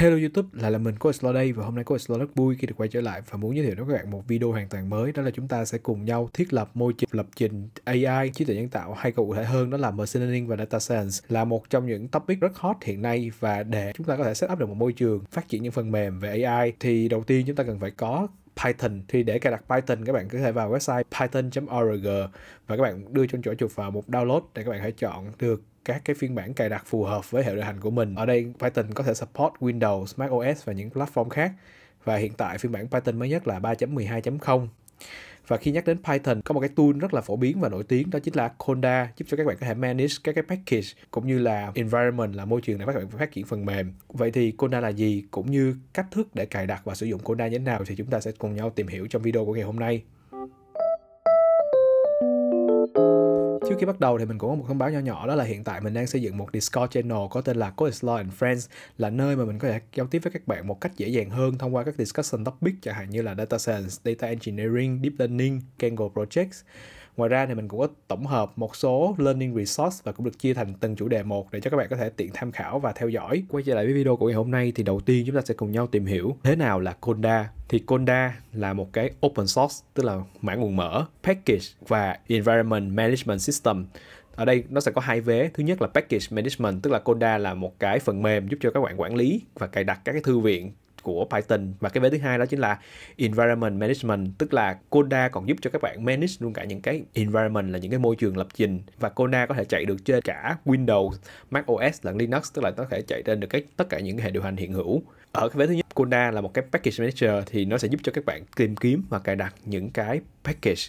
Hello YouTube, lại là mình Coach Lo đây và hôm nay Coach Lo rất vui khi được quay trở lại và muốn giới thiệu đến các bạn một video hoàn toàn mới đó là chúng ta sẽ cùng nhau thiết lập môi trường lập trình AI, trí tuệ nhân tạo hay cụ thể hơn đó là Machine Learning và Data Science là một trong những topic rất hot hiện nay và để chúng ta có thể set up được một môi trường phát triển những phần mềm về AI thì đầu tiên chúng ta cần phải có Python thì để cài đặt Python các bạn có thể vào website python.org và các bạn đưa trong chỗ chuột vào một download để các bạn hãy chọn được các cái phiên bản cài đặt phù hợp với hệ điều hành của mình. Ở đây Python có thể support Windows, Mac OS và những platform khác. Và hiện tại phiên bản Python mới nhất là 3.12.0. Và khi nhắc đến Python, có một cái tool rất là phổ biến và nổi tiếng đó chính là Conda giúp cho các bạn có thể manage các cái package cũng như là environment là môi trường để các bạn phát triển phần mềm. Vậy thì Conda là gì cũng như cách thức để cài đặt và sử dụng Conda như thế nào thì chúng ta sẽ cùng nhau tìm hiểu trong video của ngày hôm nay. Trước khi bắt đầu thì mình cũng có một thông báo nhỏ nhỏ đó là hiện tại mình đang xây dựng một Discord channel có tên là Code Law and Friends là nơi mà mình có thể giao tiếp với các bạn một cách dễ dàng hơn thông qua các discussion topic chẳng hạn như là data science, data engineering, deep learning, Kaggle projects Ngoài ra thì mình cũng có tổng hợp một số learning resource và cũng được chia thành từng chủ đề một để cho các bạn có thể tiện tham khảo và theo dõi. Quay trở lại với video của ngày hôm nay thì đầu tiên chúng ta sẽ cùng nhau tìm hiểu thế nào là Conda. Thì Conda là một cái open source, tức là mảng nguồn mở, package và environment management system ở đây nó sẽ có hai vế thứ nhất là package management tức là Conda là một cái phần mềm giúp cho các bạn quản lý và cài đặt các cái thư viện của Python và cái vế thứ hai đó chính là environment management tức là Coda còn giúp cho các bạn manage luôn cả những cái environment là những cái môi trường lập trình và Coda có thể chạy được trên cả Windows, Mac OS lẫn Linux tức là nó có thể chạy trên được các tất cả những cái hệ điều hành hiện hữu ở cái vế thứ nhất Coda là một cái package manager thì nó sẽ giúp cho các bạn tìm kiếm và cài đặt những cái package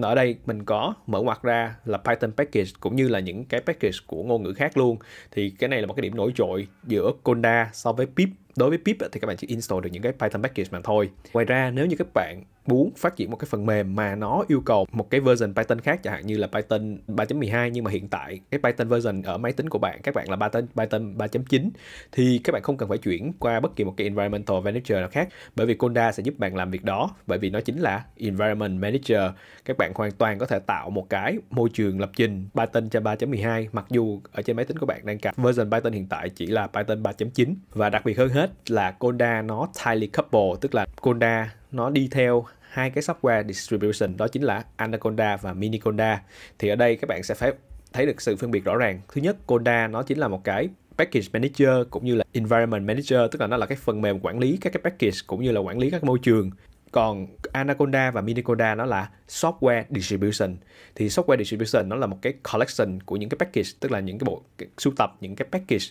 ở đây mình có mở ngoặt ra là Python package cũng như là những cái package của ngôn ngữ khác luôn thì cái này là một cái điểm nổi trội giữa Conda so với pip đối với pip thì các bạn chỉ install được những cái Python package mà thôi. Ngoài ra nếu như các bạn muốn phát triển một cái phần mềm mà nó yêu cầu một cái version Python khác chẳng hạn như là Python 3.12 nhưng mà hiện tại cái Python version ở máy tính của bạn các bạn là Python Python 3.9 thì các bạn không cần phải chuyển qua bất kỳ một cái environmental manager nào khác bởi vì Conda sẽ giúp bạn làm việc đó bởi vì nó chính là environment manager. Các bạn hoàn toàn có thể tạo một cái môi trường lập trình Python cho 3.12 mặc dù ở trên máy tính của bạn đang cài version Python hiện tại chỉ là Python 3.9 và đặc biệt hơn hết là Conda nó tightly coupled tức là Conda nó đi theo hai cái software distribution đó chính là Anaconda và Miniconda. Thì ở đây các bạn sẽ phải thấy được sự phân biệt rõ ràng. Thứ nhất, Conda nó chính là một cái package manager cũng như là environment manager tức là nó là cái phần mềm quản lý các cái package cũng như là quản lý các môi trường còn Anaconda và Miniconda nó là software distribution thì software distribution nó là một cái collection của những cái package tức là những cái bộ cái, sưu tập những cái package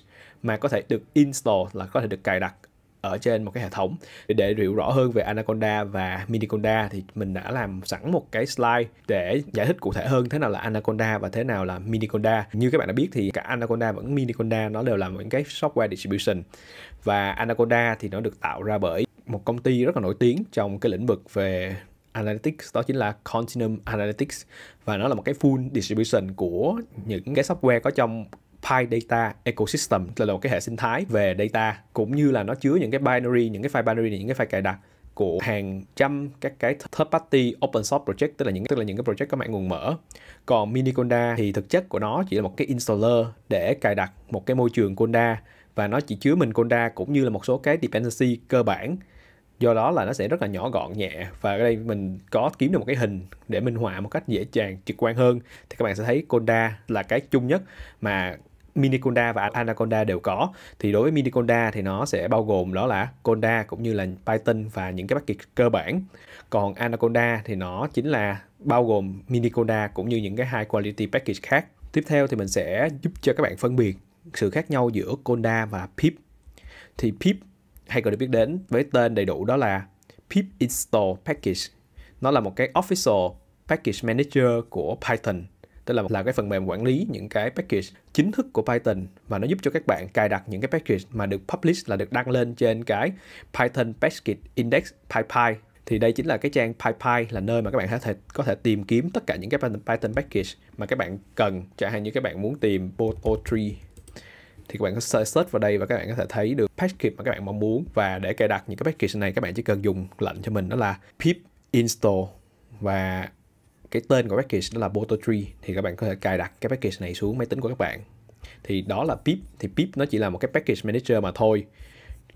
mà có thể được install là có thể được cài đặt ở trên một cái hệ thống để, để hiểu rõ hơn về Anaconda và Miniconda thì mình đã làm sẵn một cái slide để giải thích cụ thể hơn thế nào là Anaconda và thế nào là Miniconda như các bạn đã biết thì cả Anaconda vẫn Miniconda nó đều là những cái software distribution và Anaconda thì nó được tạo ra bởi một công ty rất là nổi tiếng trong cái lĩnh vực về Analytics đó chính là Continuum Analytics và nó là một cái full distribution của những cái software có trong Pi Data Ecosystem là một cái hệ sinh thái về data cũng như là nó chứa những cái binary, những cái file binary, những cái file cài đặt của hàng trăm các cái third party open source project tức là những tức là những cái project có mạng nguồn mở. Còn Miniconda thì thực chất của nó chỉ là một cái installer để cài đặt một cái môi trường Conda và nó chỉ chứa mình Conda cũng như là một số cái dependency cơ bản do đó là nó sẽ rất là nhỏ gọn nhẹ và ở đây mình có kiếm được một cái hình để minh họa một cách dễ dàng trực quan hơn thì các bạn sẽ thấy Conda là cái chung nhất mà Mini Miniconda và Anaconda đều có thì đối với Mini Miniconda thì nó sẽ bao gồm đó là Conda cũng như là Python và những cái package cơ bản còn Anaconda thì nó chính là bao gồm Mini Miniconda cũng như những cái high quality package khác tiếp theo thì mình sẽ giúp cho các bạn phân biệt sự khác nhau giữa Conda và Pip thì Pip hay còn được biết đến với tên đầy đủ đó là pip install package. Nó là một cái official package manager của Python tức là là cái phần mềm quản lý những cái package chính thức của Python và nó giúp cho các bạn cài đặt những cái package mà được publish là được đăng lên trên cái Python Package Index PyPy thì đây chính là cái trang PyPy là nơi mà các bạn có thể có thể tìm kiếm tất cả những cái Python package mà các bạn cần chẳng hạn như các bạn muốn tìm Boto tree thì các bạn có search vào đây và các bạn có thể thấy được package mà các bạn mong muốn và để cài đặt những cái package này các bạn chỉ cần dùng lệnh cho mình đó là pip install và cái tên của package đó là Boto Tree thì các bạn có thể cài đặt cái package này xuống máy tính của các bạn thì đó là pip thì pip nó chỉ là một cái package manager mà thôi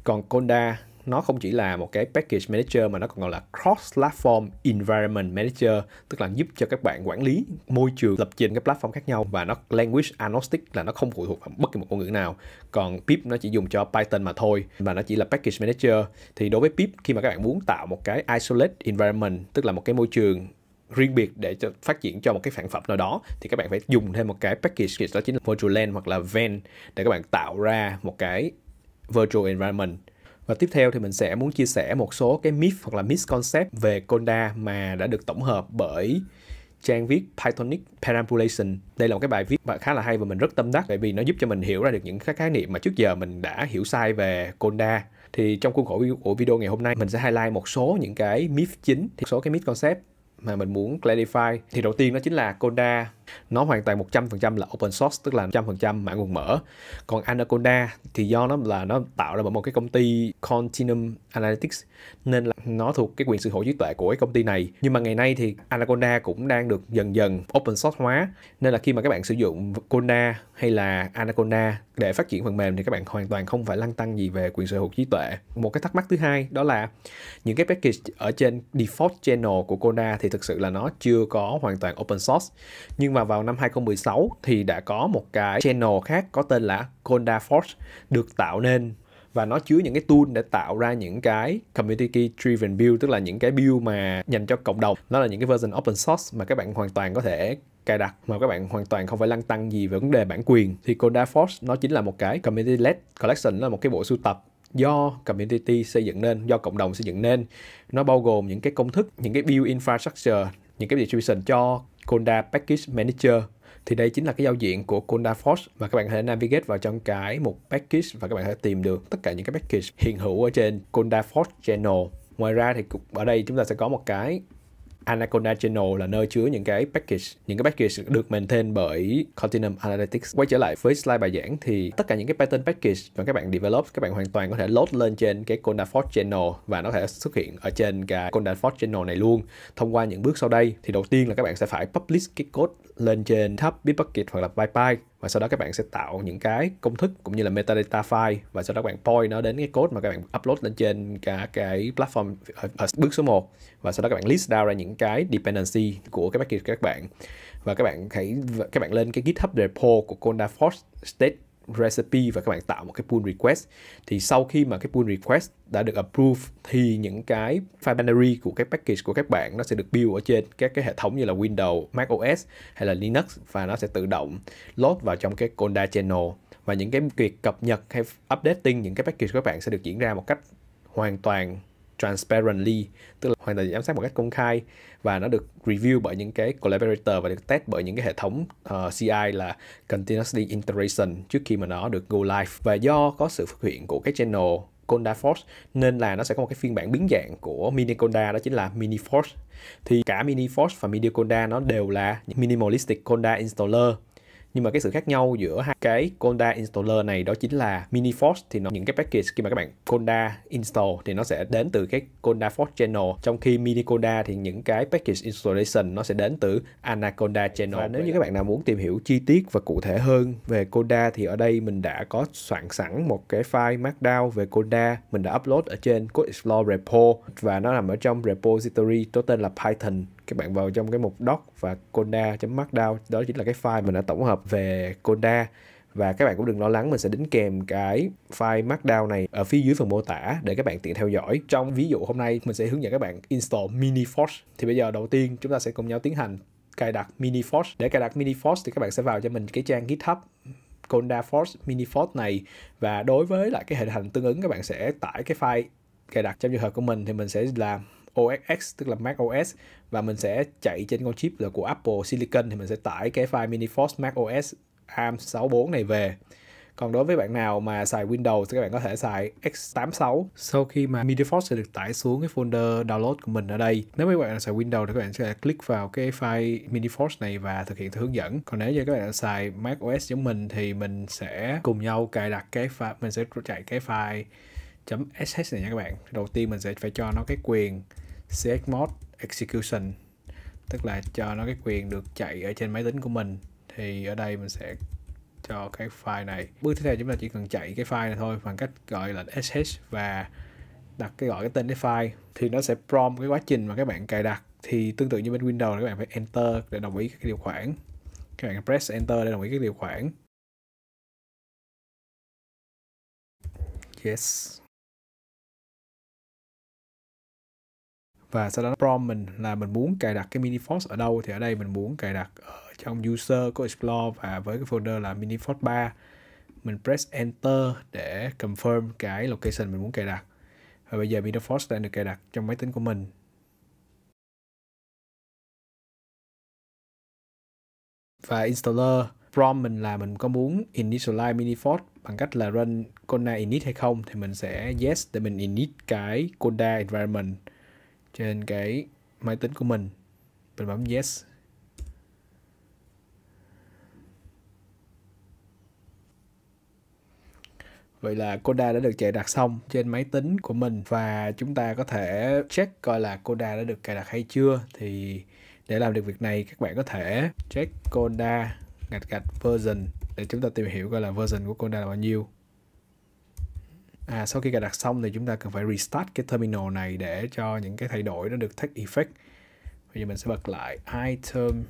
còn Conda nó không chỉ là một cái package manager mà nó còn gọi là cross platform environment manager tức là giúp cho các bạn quản lý môi trường lập trình các platform khác nhau và nó language agnostic là nó không phụ thuộc vào bất kỳ một ngôn ngữ nào còn pip nó chỉ dùng cho python mà thôi và nó chỉ là package manager thì đối với pip khi mà các bạn muốn tạo một cái isolate environment tức là một cái môi trường riêng biệt để cho, phát triển cho một cái sản phẩm nào đó thì các bạn phải dùng thêm một cái package đó chính là module hoặc là ven để các bạn tạo ra một cái virtual environment và tiếp theo thì mình sẽ muốn chia sẻ một số cái myth hoặc là misconcept về Conda mà đã được tổng hợp bởi trang viết Pythonic Perambulation. Đây là một cái bài viết khá là hay và mình rất tâm đắc bởi vì nó giúp cho mình hiểu ra được những các khái niệm mà trước giờ mình đã hiểu sai về Conda. Thì trong khuôn khổ của video ngày hôm nay mình sẽ highlight một số những cái myth chính, một số cái myth concept mà mình muốn clarify. Thì đầu tiên đó chính là Conda nó hoàn toàn 100% là open source tức là 100% mã nguồn mở còn Anaconda thì do nó là nó tạo ra bởi một cái công ty Continuum Analytics nên là nó thuộc cái quyền sở hữu trí tuệ của cái công ty này nhưng mà ngày nay thì Anaconda cũng đang được dần dần open source hóa nên là khi mà các bạn sử dụng Conda hay là Anaconda để phát triển phần mềm thì các bạn hoàn toàn không phải lăn tăng gì về quyền sở hữu trí tuệ một cái thắc mắc thứ hai đó là những cái package ở trên default channel của Conda thì thực sự là nó chưa có hoàn toàn open source nhưng nhưng mà vào năm 2016 thì đã có một cái channel khác có tên là Conda Forge được tạo nên và nó chứa những cái tool để tạo ra những cái community driven build tức là những cái build mà dành cho cộng đồng nó là những cái version open source mà các bạn hoàn toàn có thể cài đặt mà các bạn hoàn toàn không phải lăn tăng gì về vấn đề bản quyền thì Conda Forge nó chính là một cái community led collection là một cái bộ sưu tập do community xây dựng nên, do cộng đồng xây dựng nên. Nó bao gồm những cái công thức, những cái build infrastructure, những cái distribution cho Conda Package Manager thì đây chính là cái giao diện của Conda Force và các bạn hãy thể navigate vào trong cái mục package và các bạn có tìm được tất cả những cái package hiện hữu ở trên Conda Force Channel. Ngoài ra thì ở đây chúng ta sẽ có một cái Anaconda Channel là nơi chứa những cái package, những cái package được maintain bởi Continuum Analytics. Quay trở lại với slide bài giảng thì tất cả những cái pattern package mà các bạn develop, các bạn hoàn toàn có thể load lên trên cái Conda Forge Channel và nó sẽ xuất hiện ở trên cái Conda Forge Channel này luôn. Thông qua những bước sau đây thì đầu tiên là các bạn sẽ phải publish cái code lên trên Tab Bitbucket hoặc là PyPy và sau đó các bạn sẽ tạo những cái công thức cũng như là metadata file và sau đó các bạn point nó đến cái code mà các bạn upload lên trên cả cái platform ở, ờ, ở bước số 1 và sau đó các bạn list down ra những cái dependency của cái package của các bạn và các bạn hãy các bạn lên cái GitHub repo của Conda Force state recipe và các bạn tạo một cái pull request thì sau khi mà cái pull request đã được approve thì những cái file binary của các package của các bạn nó sẽ được build ở trên các cái hệ thống như là Windows, Mac OS hay là Linux và nó sẽ tự động load vào trong cái Conda channel và những cái việc cập nhật hay updating những cái package của các bạn sẽ được diễn ra một cách hoàn toàn transparently tức là hoàn toàn giám sát một cách công khai và nó được review bởi những cái collaborator và được test bởi những cái hệ thống uh, ờ, CI là continuously iteration trước khi mà nó được go live và do có sự thực hiện của cái channel Conda Force nên là nó sẽ có một cái phiên bản biến dạng của Mini Conda đó chính là Mini Force thì cả Mini Force và Mini Conda nó đều là minimalistic Conda installer nhưng mà cái sự khác nhau giữa hai cái Conda installer này đó chính là MiniForce thì nó những cái package khi mà các bạn Conda install thì nó sẽ đến từ cái Conda forge Channel trong khi Mini Conda thì những cái package installation nó sẽ đến từ Anaconda Channel và nếu như các bạn nào muốn tìm hiểu chi tiết và cụ thể hơn về Conda thì ở đây mình đã có soạn sẵn một cái file markdown về Conda mình đã upload ở trên Code Explore repo và nó nằm ở trong repository có tên là Python các bạn vào trong cái mục doc và conda.markdown đó chính là cái file mình đã tổng hợp về conda và các bạn cũng đừng lo lắng mình sẽ đính kèm cái file markdown này ở phía dưới phần mô tả để các bạn tiện theo dõi trong ví dụ hôm nay mình sẽ hướng dẫn các bạn install miniforge thì bây giờ đầu tiên chúng ta sẽ cùng nhau tiến hành cài đặt miniforge để cài đặt miniforge thì các bạn sẽ vào cho mình cái trang github Conda Force Miniforge này và đối với lại cái hệ hành tương ứng các bạn sẽ tải cái file cài đặt trong trường hợp của mình thì mình sẽ làm OS tức là Mac OS và mình sẽ chạy trên con chip là của Apple Silicon thì mình sẽ tải cái file MiniForce Mac OS ARM64 này về. Còn đối với bạn nào mà xài Windows thì các bạn có thể xài x86. Sau khi mà MediaForce sẽ được tải xuống cái folder download của mình ở đây. Nếu mấy bạn xài Windows thì các bạn sẽ click vào cái file MediaForce này và thực hiện theo hướng dẫn. Còn nếu như các bạn xài Mac OS giống mình thì mình sẽ cùng nhau cài đặt cái file, mình sẽ chạy cái file .sh này nha các bạn. Đầu tiên mình sẽ phải cho nó cái quyền Mode, execution tức là cho nó cái quyền được chạy ở trên máy tính của mình thì ở đây mình sẽ cho cái file này bước tiếp theo chúng ta chỉ cần chạy cái file này thôi bằng cách gọi lệnh sh và đặt cái gọi cái tên cái file thì nó sẽ prompt cái quá trình mà các bạn cài đặt thì tương tự như bên Windows các bạn phải enter để đồng ý các điều khoản các bạn press enter để đồng ý các điều khoản yes và sau đó prompt mình là mình muốn cài đặt cái mini force ở đâu thì ở đây mình muốn cài đặt ở trong user có explore và với cái folder là mini force 3 mình press enter để confirm cái location mình muốn cài đặt và bây giờ mini force đang được cài đặt trong máy tính của mình và installer prompt mình là mình có muốn initialize minifort bằng cách là run conda init hay không thì mình sẽ yes để mình init cái conda environment trên cái máy tính của mình mình bấm yes Vậy là Coda đã được chạy đặt xong trên máy tính của mình và chúng ta có thể check coi là Coda đã được cài đặt hay chưa thì để làm được việc này các bạn có thể check Coda gạch gạch version để chúng ta tìm hiểu coi là version của Coda là bao nhiêu à, sau khi cài đặt xong thì chúng ta cần phải restart cái terminal này để cho những cái thay đổi nó được take effect bây giờ mình sẽ bật lại item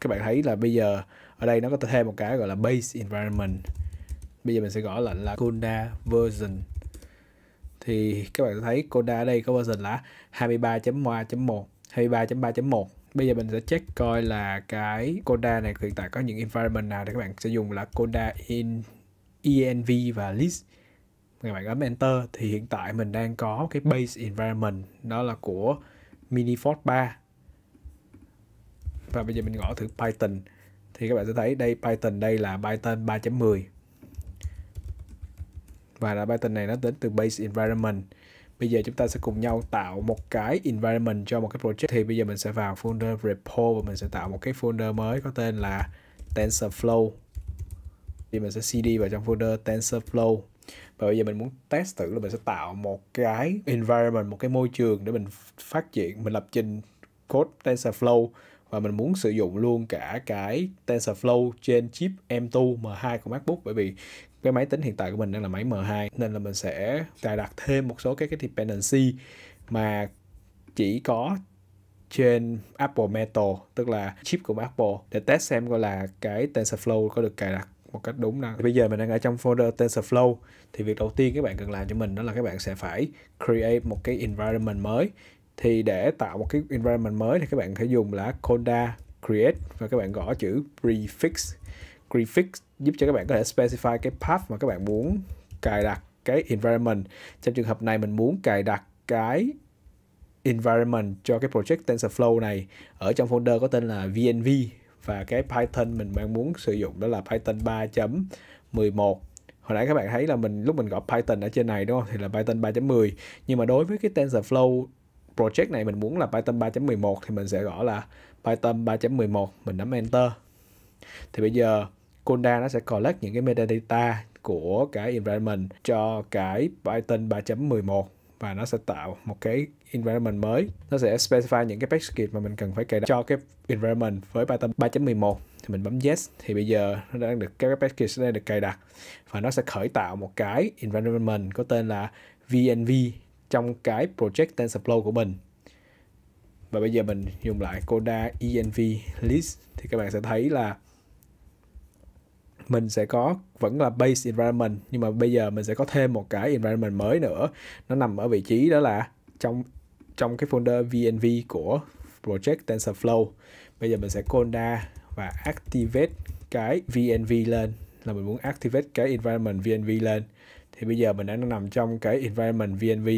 các bạn thấy là bây giờ ở đây nó có thêm một cái gọi là base environment bây giờ mình sẽ gõ lệnh là, là Conda version thì các bạn thấy Conda ở đây có version là 23.3.1 23.3.1 bây giờ mình sẽ check coi là cái coda này hiện tại có những environment nào để các bạn sẽ dùng là coda in env và list các bạn ấn enter thì hiện tại mình đang có cái base environment đó là của minifort 3 và bây giờ mình gõ thử python thì các bạn sẽ thấy đây python đây là python 3.10 và là python này nó đến từ base environment Bây giờ chúng ta sẽ cùng nhau tạo một cái environment cho một cái project. Thì bây giờ mình sẽ vào folder repo và mình sẽ tạo một cái folder mới có tên là TensorFlow. Thì mình sẽ cd vào trong folder TensorFlow. Và bây giờ mình muốn test thử là mình sẽ tạo một cái environment, một cái môi trường để mình phát triển, mình lập trình code TensorFlow và mình muốn sử dụng luôn cả cái TensorFlow trên chip M2 M2 của MacBook bởi vì cái máy tính hiện tại của mình đang là máy M2 nên là mình sẽ cài đặt thêm một số các cái dependency mà chỉ có trên Apple Metal tức là chip của Apple để test xem coi là cái TensorFlow có được cài đặt một cách đúng năng. Bây giờ mình đang ở trong folder TensorFlow thì việc đầu tiên các bạn cần làm cho mình đó là các bạn sẽ phải create một cái environment mới. Thì để tạo một cái environment mới thì các bạn có dùng là conda create và các bạn gõ chữ prefix prefix giúp cho các bạn có thể specify cái path mà các bạn muốn cài đặt cái environment. Trong trường hợp này mình muốn cài đặt cái environment cho cái project TensorFlow này ở trong folder có tên là VNV và cái Python mình đang muốn sử dụng đó là Python 3.11 hồi nãy các bạn thấy là mình lúc mình gõ Python ở trên này đúng không thì là Python 3.10 nhưng mà đối với cái TensorFlow project này mình muốn là Python 3.11 thì mình sẽ gõ là Python 3.11 mình nắm enter thì bây giờ Conda nó sẽ collect những cái metadata của cái environment cho cái Python 3.11 và nó sẽ tạo một cái environment mới nó sẽ specify những cái package mà mình cần phải cài đặt cho cái environment với Python 3.11 thì mình bấm yes thì bây giờ nó đang được các package đang được cài đặt và nó sẽ khởi tạo một cái environment có tên là VNV trong cái project TensorFlow của mình và bây giờ mình dùng lại coda env list thì các bạn sẽ thấy là mình sẽ có vẫn là base environment nhưng mà bây giờ mình sẽ có thêm một cái environment mới nữa nó nằm ở vị trí đó là trong trong cái folder vnv của project tensorflow bây giờ mình sẽ conda và activate cái vnv lên là mình muốn activate cái environment vnv lên thì bây giờ mình đã nằm trong cái environment vnv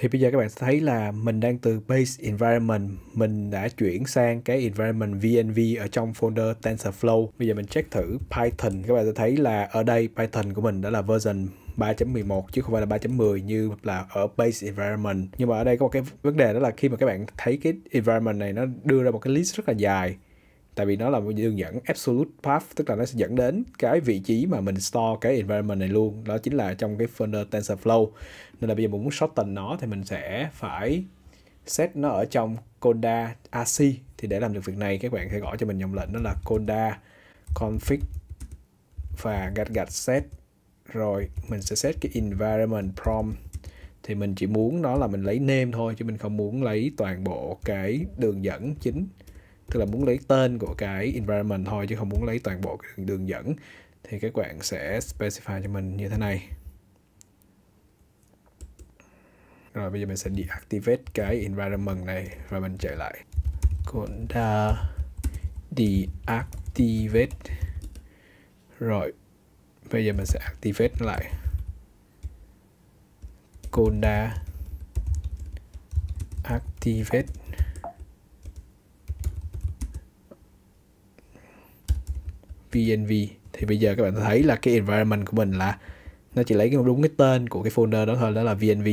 thì bây giờ các bạn sẽ thấy là mình đang từ base environment mình đã chuyển sang cái environment vnv ở trong folder tensorflow bây giờ mình check thử python các bạn sẽ thấy là ở đây python của mình đã là version 3.11 chứ không phải là 3.10 như là ở base environment nhưng mà ở đây có một cái vấn đề đó là khi mà các bạn thấy cái environment này nó đưa ra một cái list rất là dài tại vì nó là một đường dẫn absolute path tức là nó sẽ dẫn đến cái vị trí mà mình store cái environment này luôn đó chính là trong cái folder TensorFlow nên là bây giờ mình muốn shorten nó thì mình sẽ phải set nó ở trong coda AC thì để làm được việc này các bạn sẽ gọi cho mình dòng lệnh đó là coda config và gạch gạch set rồi mình sẽ set cái environment prompt thì mình chỉ muốn nó là mình lấy name thôi chứ mình không muốn lấy toàn bộ cái đường dẫn chính tức là muốn lấy tên của cái environment thôi chứ không muốn lấy toàn bộ cái đường, dẫn thì các bạn sẽ specify cho mình như thế này rồi bây giờ mình sẽ deactivate cái environment này và mình chạy lại conda deactivate rồi bây giờ mình sẽ activate lại conda activate PNG thì bây giờ các bạn thấy là cái environment của mình là nó chỉ lấy cái đúng cái tên của cái folder đó thôi đó là VNV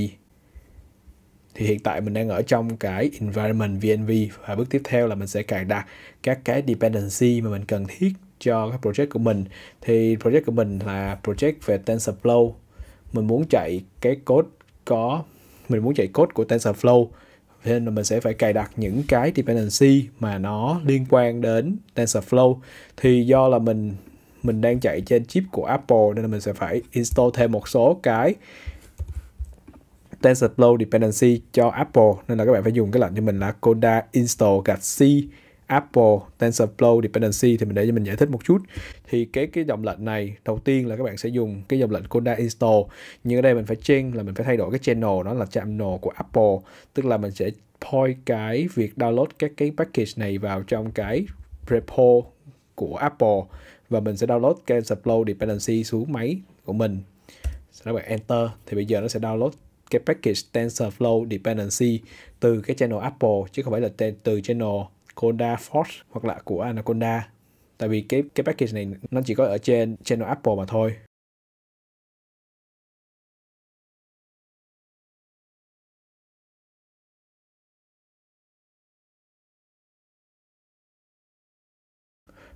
thì hiện tại mình đang ở trong cái environment VNV và bước tiếp theo là mình sẽ cài đặt các cái dependency mà mình cần thiết cho cái project của mình thì project của mình là project về TensorFlow mình muốn chạy cái code có mình muốn chạy code của TensorFlow Thế nên là mình sẽ phải cài đặt những cái dependency mà nó liên quan đến TensorFlow. Thì do là mình mình đang chạy trên chip của Apple nên là mình sẽ phải install thêm một số cái TensorFlow dependency cho Apple nên là các bạn phải dùng cái lệnh cho mình là coda install gạch c Apple TensorFlow Dependency thì mình để cho mình giải thích một chút thì cái cái dòng lệnh này đầu tiên là các bạn sẽ dùng cái dòng lệnh conda install nhưng ở đây mình phải change là mình phải thay đổi cái channel đó là channel của Apple tức là mình sẽ point cái việc download các cái package này vào trong cái repo của Apple và mình sẽ download TensorFlow Dependency xuống máy của mình sau đó bạn enter thì bây giờ nó sẽ download cái package TensorFlow Dependency từ cái channel Apple chứ không phải là từ channel Koda Force hoặc là của Anaconda tại vì cái cái package này nó chỉ có ở trên trên Apple mà thôi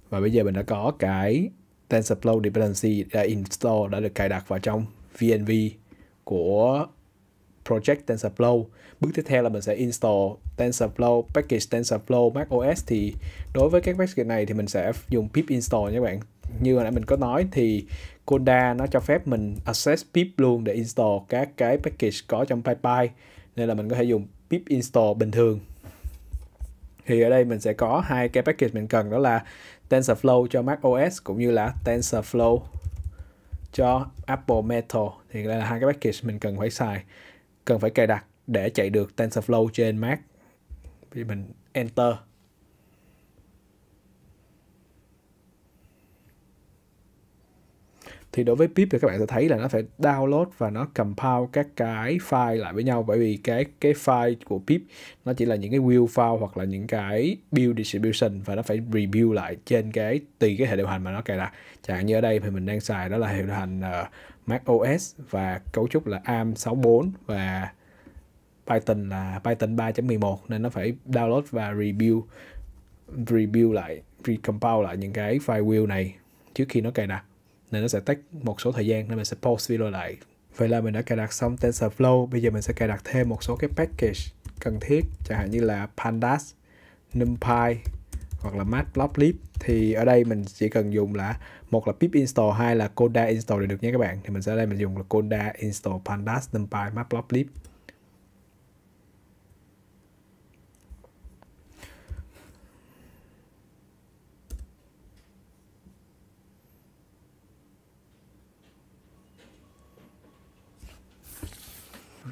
và bây giờ mình đã có cái TensorFlow Dependency đã à, install đã được cài đặt vào trong VNV của project TensorFlow. Bước tiếp theo là mình sẽ install TensorFlow, package TensorFlow macOS thì đối với các package này thì mình sẽ dùng pip install nha các bạn. Như hồi nãy mình có nói thì conda nó cho phép mình access pip luôn để install các cái package có trong PyPy nên là mình có thể dùng pip install bình thường. Thì ở đây mình sẽ có hai cái package mình cần đó là TensorFlow cho macOS cũng như là TensorFlow cho Apple Metal thì đây là hai cái package mình cần phải xài cần phải cài đặt để chạy được TensorFlow trên Mac thì mình Enter thì đối với pip thì các bạn sẽ thấy là nó phải download và nó compile các cái file lại với nhau bởi vì cái cái file của pip nó chỉ là những cái will file hoặc là những cái build distribution và nó phải rebuild lại trên cái tùy cái hệ điều hành mà nó cài đặt chẳng như ở đây thì mình đang xài đó là hệ điều hành uh, macOS và cấu trúc là ARM 64 và Python là Python 3.11 nên nó phải download và rebuild rebuild lại recompile lại những cái file wheel này trước khi nó cài đặt nên nó sẽ tách một số thời gian nên mình sẽ post video lại vậy là mình đã cài đặt xong TensorFlow bây giờ mình sẽ cài đặt thêm một số cái package cần thiết chẳng hạn như là pandas numpy hoặc là matplotlib thì ở đây mình chỉ cần dùng là một là pip install hai là coda install để được nhé các bạn thì mình sẽ ở đây mình dùng là coda install pandas numpy matplotlib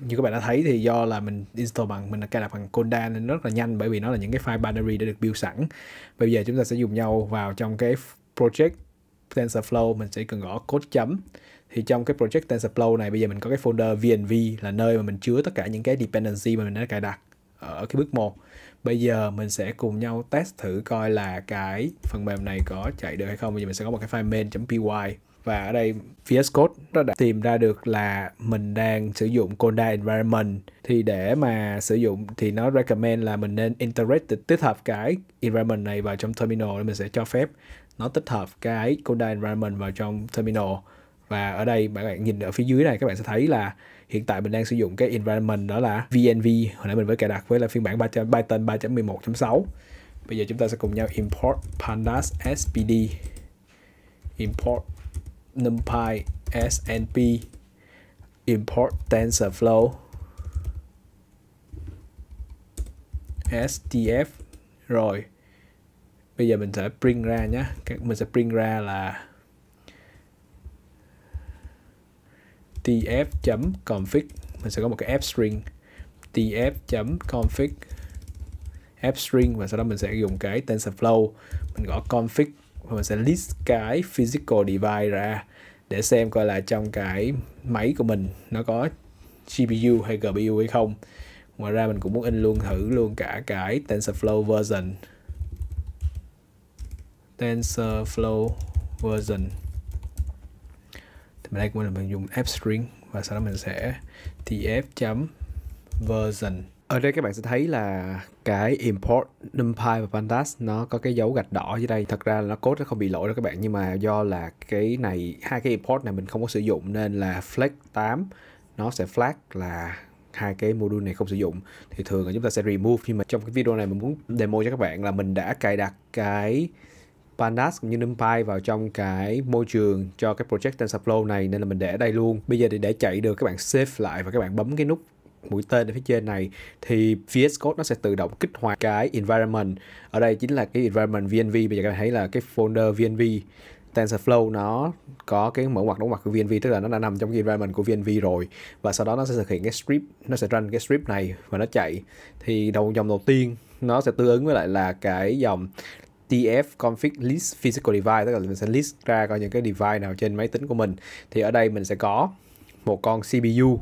như các bạn đã thấy thì do là mình install bằng mình đã cài đặt bằng Conda nên rất là nhanh bởi vì nó là những cái file binary đã được build sẵn. Bây giờ chúng ta sẽ dùng nhau vào trong cái project TensorFlow mình sẽ cần gõ code chấm thì trong cái project TensorFlow này bây giờ mình có cái folder VNV là nơi mà mình chứa tất cả những cái dependency mà mình đã cài đặt ở cái bước 1 Bây giờ mình sẽ cùng nhau test thử coi là cái phần mềm này có chạy được hay không Bây giờ mình sẽ có một cái file main.py và ở đây VS Code nó đã tìm ra được là mình đang sử dụng Conda Environment thì để mà sử dụng thì nó recommend là mình nên integrate tích hợp cái environment này vào trong terminal mình sẽ cho phép nó tích hợp cái Conda Environment vào trong terminal và ở đây bạn nhìn ở phía dưới này các bạn sẽ thấy là hiện tại mình đang sử dụng cái environment đó là VNV hồi nãy mình mới cài đặt với là phiên bản Python 3.11.6 bây giờ chúng ta sẽ cùng nhau import pandas spd import numpy snp import tensorflow SDF rồi bây giờ mình sẽ print ra nhé mình sẽ print ra là tf.config mình sẽ có một cái app string tf.config app string và sau đó mình sẽ dùng cái tensorflow mình gõ config mình sẽ list cái physical device ra để xem coi là trong cái máy của mình nó có GPU hay GPU hay không ngoài ra mình cũng muốn in luôn thử luôn cả cái TensorFlow version TensorFlow version thì mình đây cũng là mình dùng app string và sau đó mình sẽ tf version ở đây các bạn sẽ thấy là cái import NumPy và Pandas nó có cái dấu gạch đỏ dưới đây. Thật ra là nó code nó không bị lỗi đâu các bạn nhưng mà do là cái này hai cái import này mình không có sử dụng nên là flag 8 nó sẽ flag là hai cái module này không sử dụng thì thường là chúng ta sẽ remove nhưng mà trong cái video này mình muốn demo cho các bạn là mình đã cài đặt cái Pandas cũng như NumPy vào trong cái môi trường cho cái project TensorFlow này nên là mình để ở đây luôn. Bây giờ thì để chạy được các bạn save lại và các bạn bấm cái nút mũi tên ở phía trên này thì VS Code nó sẽ tự động kích hoạt cái environment ở đây chính là cái environment VNV bây giờ các bạn thấy là cái folder VNV TensorFlow nó có cái mở ngoặc đóng ngoặc của VNV tức là nó đã nằm trong cái environment của VNV rồi và sau đó nó sẽ thực hiện cái script nó sẽ run cái script này và nó chạy thì đầu dòng đầu tiên nó sẽ tương ứng với lại là cái dòng TF config list physical device tức là mình sẽ list ra coi những cái device nào trên máy tính của mình thì ở đây mình sẽ có một con CPU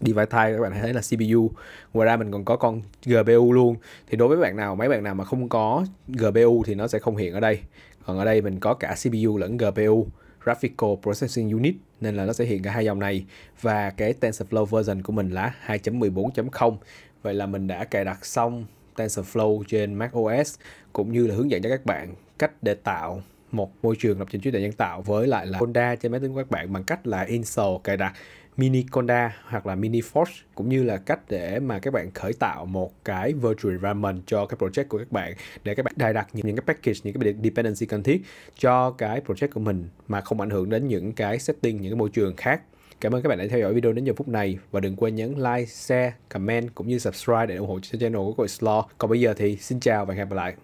Device Type các bạn thấy là CPU ngoài ra mình còn có con GPU luôn thì đối với bạn nào mấy bạn nào mà không có GPU thì nó sẽ không hiện ở đây còn ở đây mình có cả CPU lẫn GPU Graphical Processing Unit nên là nó sẽ hiện cả hai dòng này và cái TensorFlow version của mình là 2.14.0 vậy là mình đã cài đặt xong TensorFlow trên macOS cũng như là hướng dẫn cho các bạn cách để tạo một môi trường lập trình trí tuệ nhân tạo với lại là Honda trên máy tính của các bạn bằng cách là install cài đặt Mini Conda hoặc là Mini Forge cũng như là cách để mà các bạn khởi tạo một cái virtual environment cho cái project của các bạn để các bạn đài đặt những, những cái package những cái dependency cần thiết cho cái project của mình mà không ảnh hưởng đến những cái setting những cái môi trường khác Cảm ơn các bạn đã theo dõi video đến giờ phút này và đừng quên nhấn like, share, comment cũng như subscribe để ủng hộ cho channel của Coislaw. Còn bây giờ thì xin chào và hẹn gặp lại.